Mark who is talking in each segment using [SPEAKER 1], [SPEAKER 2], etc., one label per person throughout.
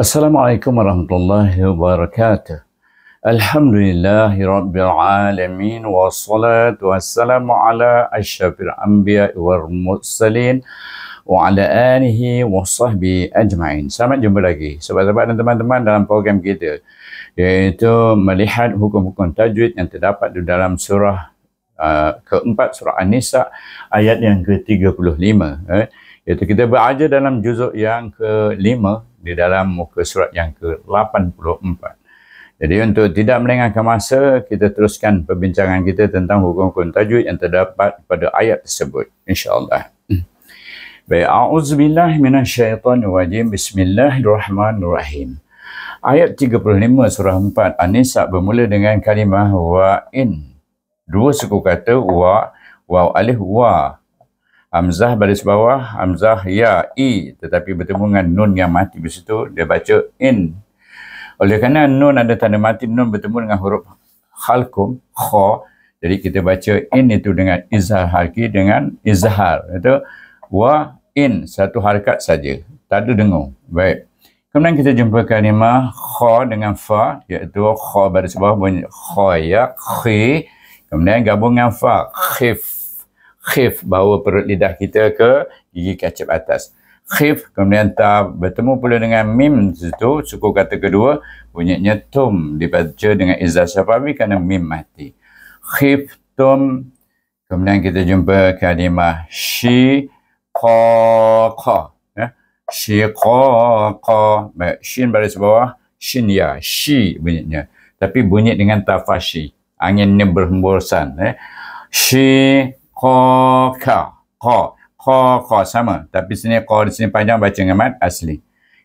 [SPEAKER 1] Assalamualaikum warahmatullahi wabarakatuh. Alhamdulillahi rabbil alamin wassalatu wassalamu ala asyrafil anbiya wal mursalin wa ala alihi wa sahbihi ajma'in. Selamat jumpa lagi sahabat-sahabat dan teman-teman dalam program kita iaitu melihat hukum-hukum tajwid yang terdapat di dalam surah uh, keempat surah An-Nisa ayat yang ke-35. Eh? Iaitu kita berada dalam juzuk yang ke-5 di dalam muka surat yang ke-84. Jadi untuk tidak melengahkan masa, kita teruskan perbincangan kita tentang hukum-hukum tajwid yang terdapat pada ayat tersebut. InsyaAllah. Baik, A'udzubillah minasyaitanirrajim. Bismillahirrahmanirrahim. Ayat 35 surah 4 An-Nisa bermula dengan kalimah wa in. Dua suku kata wa, wa alif wa. Hamzah baris bawah, Hamzah ya i tetapi bertemu dengan nun yang mati di situ dia baca in. Oleh kerana nun ada tanda mati, nun bertemu dengan huruf khalkum, kha. Jadi kita baca in itu dengan izhar harki dengan izhar. Itu wa in satu harakat saja. Tak ada dengung. Baik. Kemudian kita jumpa kalimah kha dengan fa iaitu kha baris bawah bunyi kha ya khi. Kemudian gabung dengan fa khif khif bawa perut lidah kita ke gigi kacip atas khif kemudian ta bertemu pula dengan mim itu suku kata kedua bunyinya tum dibaca dengan izah syafawi kerana mim mati khif tum kemudian kita jumpa kalimah shi qa qa ya shi qa qa baik shin baris bawah shin ya shi bunyinya tapi bunyi dengan tafashi anginnya berhembusan eh. shi Qa Qa Qa Qa sama Tapi sini Qa di sini panjang baca dengan mat asli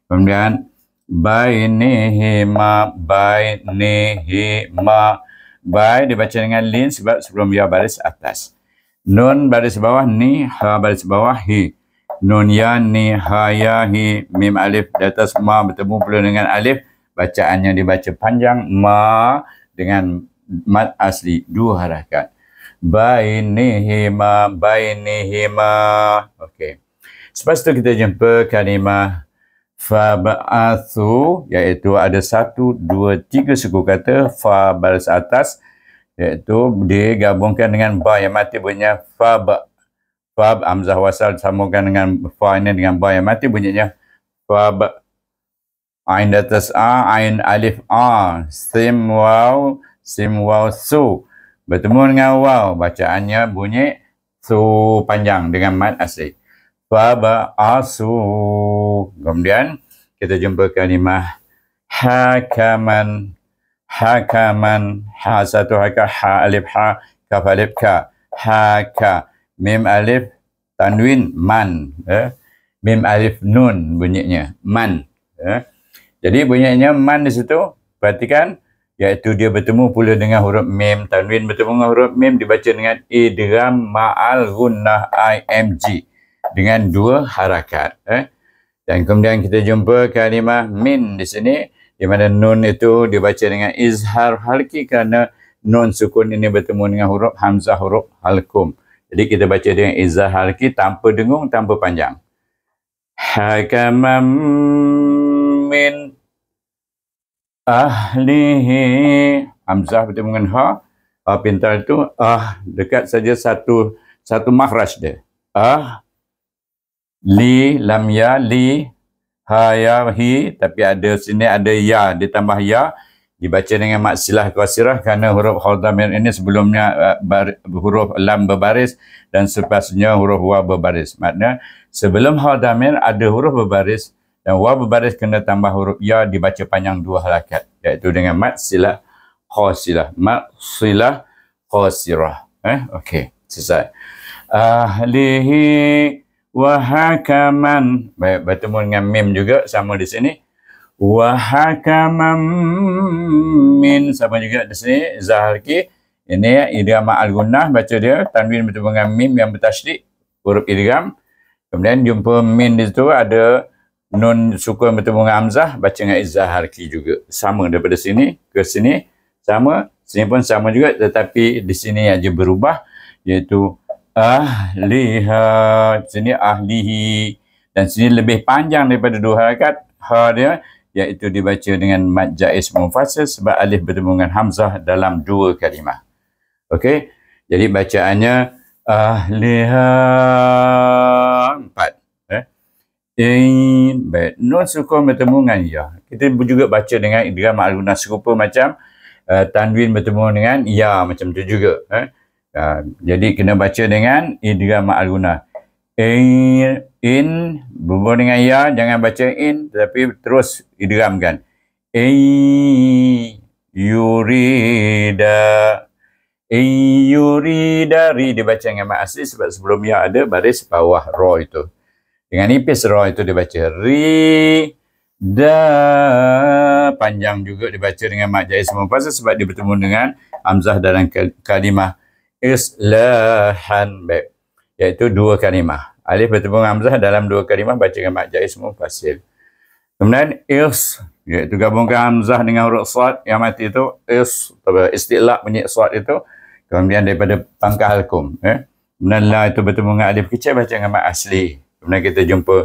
[SPEAKER 1] Kemudian Bainihima Bainihima Bai dibaca dengan lin sebab sebelum ya baris atas Nun baris bawah ni Ha baris bawah hi Nun ya ni ha ya hi Mim alif di atas ma bertemu perlu dengan alif Bacaannya dibaca panjang ma dengan mat asli dua harakat bainihima bainihima okey selepas tu kita jumpa kalimah fab'athu iaitu ada satu dua tiga suku kata fa baris atas iaitu digabungkan dengan ba yang mati bunyinya fab fab amzah wasal sambungkan dengan fa ini dengan ba yang mati bunyinya fab ain atas a ain alif a sim waw sim waw su so bertemu dengan waw bacaannya bunyi su panjang dengan mat asli fa ba asu kemudian kita jumpa kalimah hakaman hakaman ha satu ha ha alif ha kaf alif ka haka mim alif tanwin man eh? mim alif nun bunyinya man eh? jadi bunyinya man di situ perhatikan iaitu dia bertemu pula dengan huruf mim tanwin bertemu dengan huruf mem dibaca dengan idgham ma'al gunnah img dengan dua harakat eh dan kemudian kita jumpa kalimah min di sini di mana nun itu dibaca dengan izhar halki kerana nun sukun ini bertemu dengan huruf hamzah huruf halkum jadi kita baca dengan izhar halki tanpa dengung tanpa panjang hakamam min ahlihi hamzah betul dengan ha uh, pintar itu ah dekat saja satu satu makhraj dia ah li lam ya li ha ya hi tapi ada sini ada ya ditambah ya dibaca dengan maksilah kuasirah kerana huruf khadamir ini sebelumnya uh, bar, huruf lam berbaris dan selepasnya huruf wa berbaris maknanya sebelum khadamir ada huruf berbaris dan wa berbaris kena tambah huruf ya dibaca panjang dua halakat. Iaitu dengan mat silah khosilah. Mat silah khosirah. Eh, okey. Selesai. Ahlihi wahakaman. Baik, bertemu dengan mim juga. Sama di sini. Wahakaman min. Sama juga di sini. Zahalki. Ini ya, idrama al-gunnah. Baca dia. Tanwin bertemu dengan mim yang bertashrik. Huruf idrama. Kemudian jumpa min di situ ada... Nun sukun bertemu dengan Hamzah, baca dengan Izzah Harki juga. Sama daripada sini ke sini, sama. Sini pun sama juga tetapi di sini aja berubah iaitu ahliha. Sini ahlihi. Dan sini lebih panjang daripada dua harakat. Ha dia iaitu dibaca dengan mad jaiz munfasil sebab alif bertemu dengan hamzah dalam dua kalimah. Okey. Jadi bacaannya ahliha empat. Eh, non serupa bertemu dengan ya. Kita juga baca dengan idgham aluna serupa macam uh, tanwin bertemu dengan ia macam tu juga eh. Uh, jadi kena baca dengan idgham aluna. In, in berhubung dengan ia jangan baca in tetapi terus idghamkan. Ayurida Ayurida Ri dibaca dengan mak asli sebab sebelum ia ada baris bawah ro itu. Dengan nipis roh itu dibaca ri da panjang juga dibaca dengan mad jaiz mufassal sebab dia bertemu dengan hamzah dalam kalimah islahan baik iaitu dua kalimah alif bertemu dengan hamzah dalam dua kalimah baca dengan mad jaiz mufassal kemudian is iaitu gabungkan hamzah dengan huruf sad yang mati itu is istilah bunyi sad itu kemudian daripada pangkal hukum eh kemudian la itu bertemu dengan alif kecil baca dengan mad asli Kemudian kita jumpa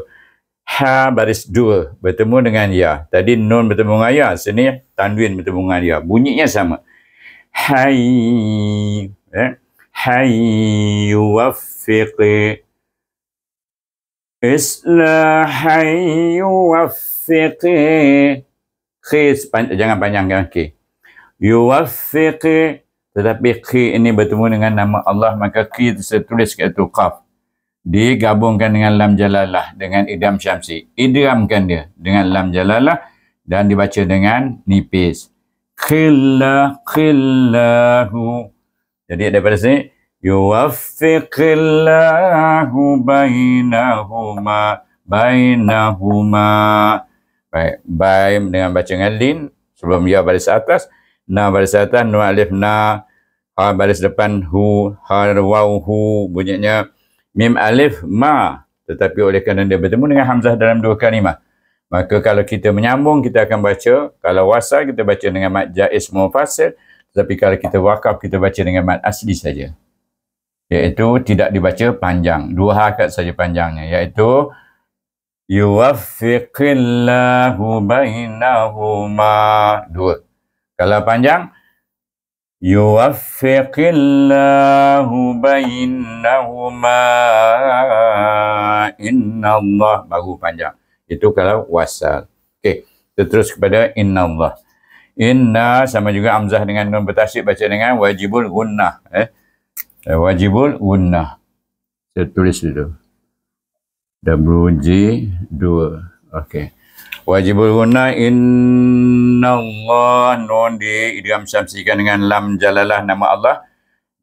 [SPEAKER 1] ha baris dua bertemu dengan ya. Tadi nun bertemu dengan ya. Sini tanwin bertemu dengan ya. Bunyinya sama. Hai. Eh? Hai yuwafiqi. Isla hai yuwafiqi. Khis. Pan- jangan panjang. Okay. Yuwafiqi. Tetapi khi ini bertemu dengan nama Allah. Maka khi tersebut tulis kat tu. Qaf digabungkan dengan lam jalalah dengan idam syamsi idamkan dia dengan lam jalalah dan dibaca dengan nipis khillah khillahu jadi ada daripada sini yuwaffiqillahu bainahuma bainahuma baik baik dengan baca dengan lin sebelum ya baris atas na baris atas nu alif na ha baris depan hu har wau hu bunyinya mim alif ma tetapi oleh kerana dia bertemu dengan hamzah dalam dua kalimah maka kalau kita menyambung kita akan baca kalau wasal kita baca dengan mad jaiz mufassil tetapi kalau kita wakaf kita baca dengan mad asli saja iaitu tidak dibaca panjang dua harakat saja panjangnya iaitu yuwaffiqillahu bainahuma dua kalau panjang يوفق الله بينهما إن bahu panjang itu kalau wasal okey terus kepada إن الله إن sama juga amzah dengan nun bertasik baca dengan wajibul gunnah eh wajibul gunnah saya tulis dulu W G 2 okey Wajibul guna inna Allah nun di idiom samsikan dengan lam jalalah nama Allah.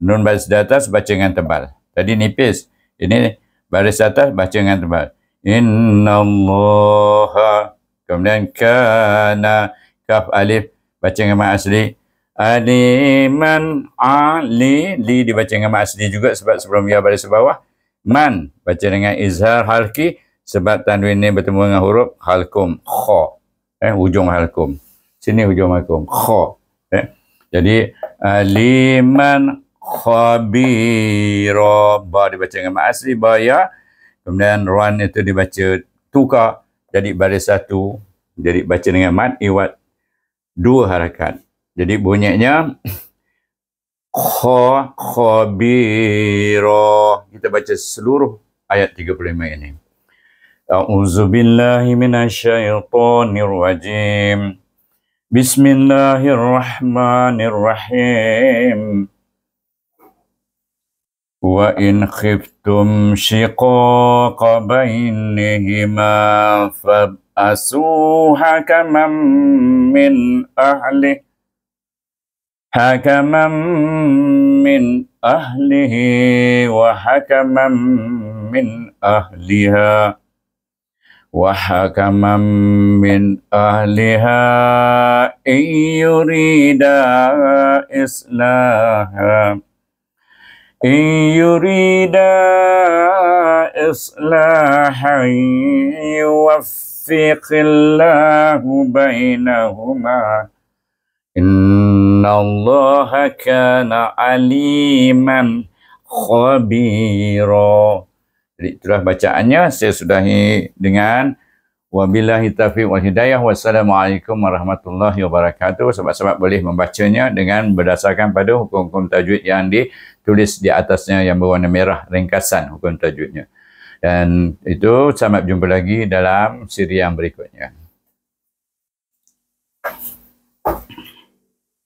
[SPEAKER 1] Nun baris di atas baca dengan tebal. Tadi nipis. Ini baris di atas baca dengan tebal. Inna Allah. Kemudian kana kaf alif baca dengan mak asli. Aliman Ali li dibaca dengan mak asli juga sebab sebelum ia ya baris bawah. Man baca dengan izhar harki. Harki. Sebab tanwin ni bertemu dengan huruf halkum, kho. Eh, hujung halkum. Sini hujung halkum, kho. Eh, jadi, aliman uh, khabira. Ba dibaca dengan ma'asri, baya. Kemudian ruan itu dibaca tukar. Jadi baris satu. Jadi baca dengan mat iwat. Dua harakat. Jadi bunyinya. Kho khabira. Kita baca seluruh ayat 35 ini. أعوذ بالله من الشيطان الرجيم بسم الله الرحمن الرحيم وإن خفتم شقاق بينهما فابأسوا حكما من أهله حكما من أهله وحكما من أهلها وحكما من أهلها إن يريد إصلاحا إن يريد إصلاحا يوفق الله بينهما إن الله كان عليما خبيرا Jadi itulah bacaannya. Saya sudahi dengan Wabillahi taufiq wal hidayah. Wassalamualaikum warahmatullahi wabarakatuh. Sahabat-sahabat boleh membacanya dengan berdasarkan pada hukum-hukum tajwid yang ditulis di atasnya yang berwarna merah ringkasan hukum tajwidnya. Dan itu sampai jumpa lagi dalam siri yang berikutnya.